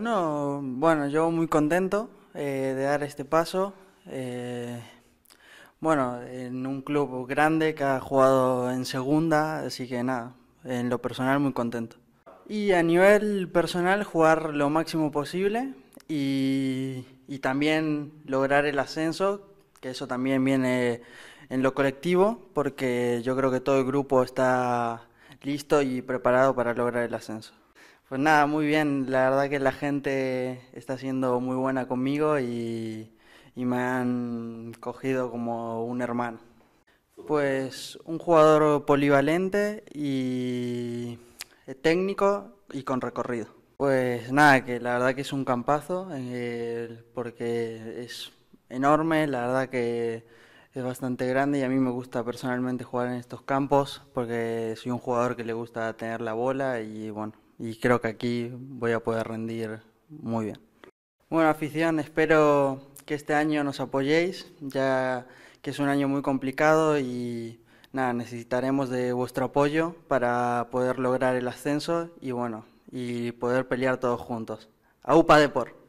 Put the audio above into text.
No, bueno, yo muy contento eh, de dar este paso. Eh, bueno, en un club grande que ha jugado en segunda, así que nada, en lo personal muy contento. Y a nivel personal, jugar lo máximo posible y también lograr el ascenso, que eso también viene en lo colectivo, porque yo creo que todo el grupo está listo y preparado para lograr el ascenso. Pues nada, muy bien. La verdad que la gente está siendo muy buena conmigo y, me han cogido como un hermano. Pues un jugador polivalente y técnico y con recorrido. Pues nada, que la verdad que es un campazo eh, porque es enorme, la verdad que es bastante grande y a mí me gusta personalmente jugar en estos campos porque soy un jugador que le gusta tener la bola y bueno, y creo que aquí voy a poder rendir muy bien. Bueno, afición, espero que este año nos apoyéis, ya que es un año muy complicado y nada, necesitaremos de vuestro apoyo para poder lograr el ascenso y bueno, y poder pelear todos juntos. ¡Aupa Deport!